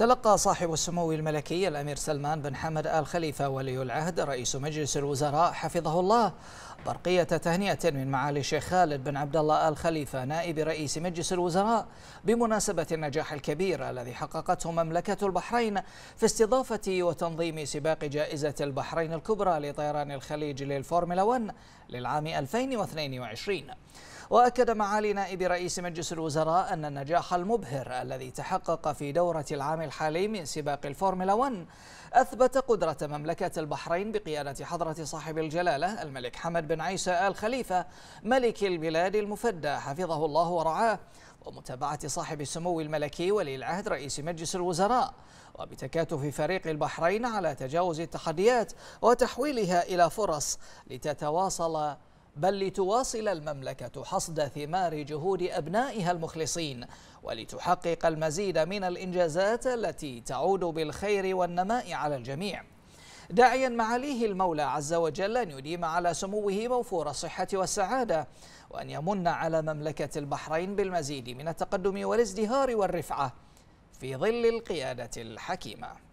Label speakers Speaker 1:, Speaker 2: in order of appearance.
Speaker 1: تلقى صاحب السمو الملكي الأمير سلمان بن حمد آل خليفة ولي العهد رئيس مجلس الوزراء حفظه الله برقية تهنئة من معالي الشيخ خالد بن عبد الله آل خليفة نائب رئيس مجلس الوزراء بمناسبة النجاح الكبير الذي حققته مملكة البحرين في استضافة وتنظيم سباق جائزة البحرين الكبرى لطيران الخليج للفورمولا 1 للعام 2022 وأكد معالي نائب رئيس مجلس الوزراء أن النجاح المبهر الذي تحقق في دورة العام الحالي من سباق الفورمولا 1 أثبت قدرة مملكة البحرين بقيادة حضرة صاحب الجلالة الملك حمد بن عيسى آل خليفة ملك البلاد المفدى حفظه الله ورعاه ومتابعة صاحب السمو الملكي ولي العهد رئيس مجلس الوزراء وبتكاتف فريق البحرين على تجاوز التحديات وتحويلها إلى فرص لتتواصل بل لتواصل المملكة حصد ثمار جهود أبنائها المخلصين ولتحقق المزيد من الإنجازات التي تعود بالخير والنماء على الجميع داعيا معاليه المولى عز وجل أن يديم على سموه موفور الصحة والسعادة وأن يمن على مملكة البحرين بالمزيد من التقدم والازدهار والرفعة في ظل القيادة الحكيمة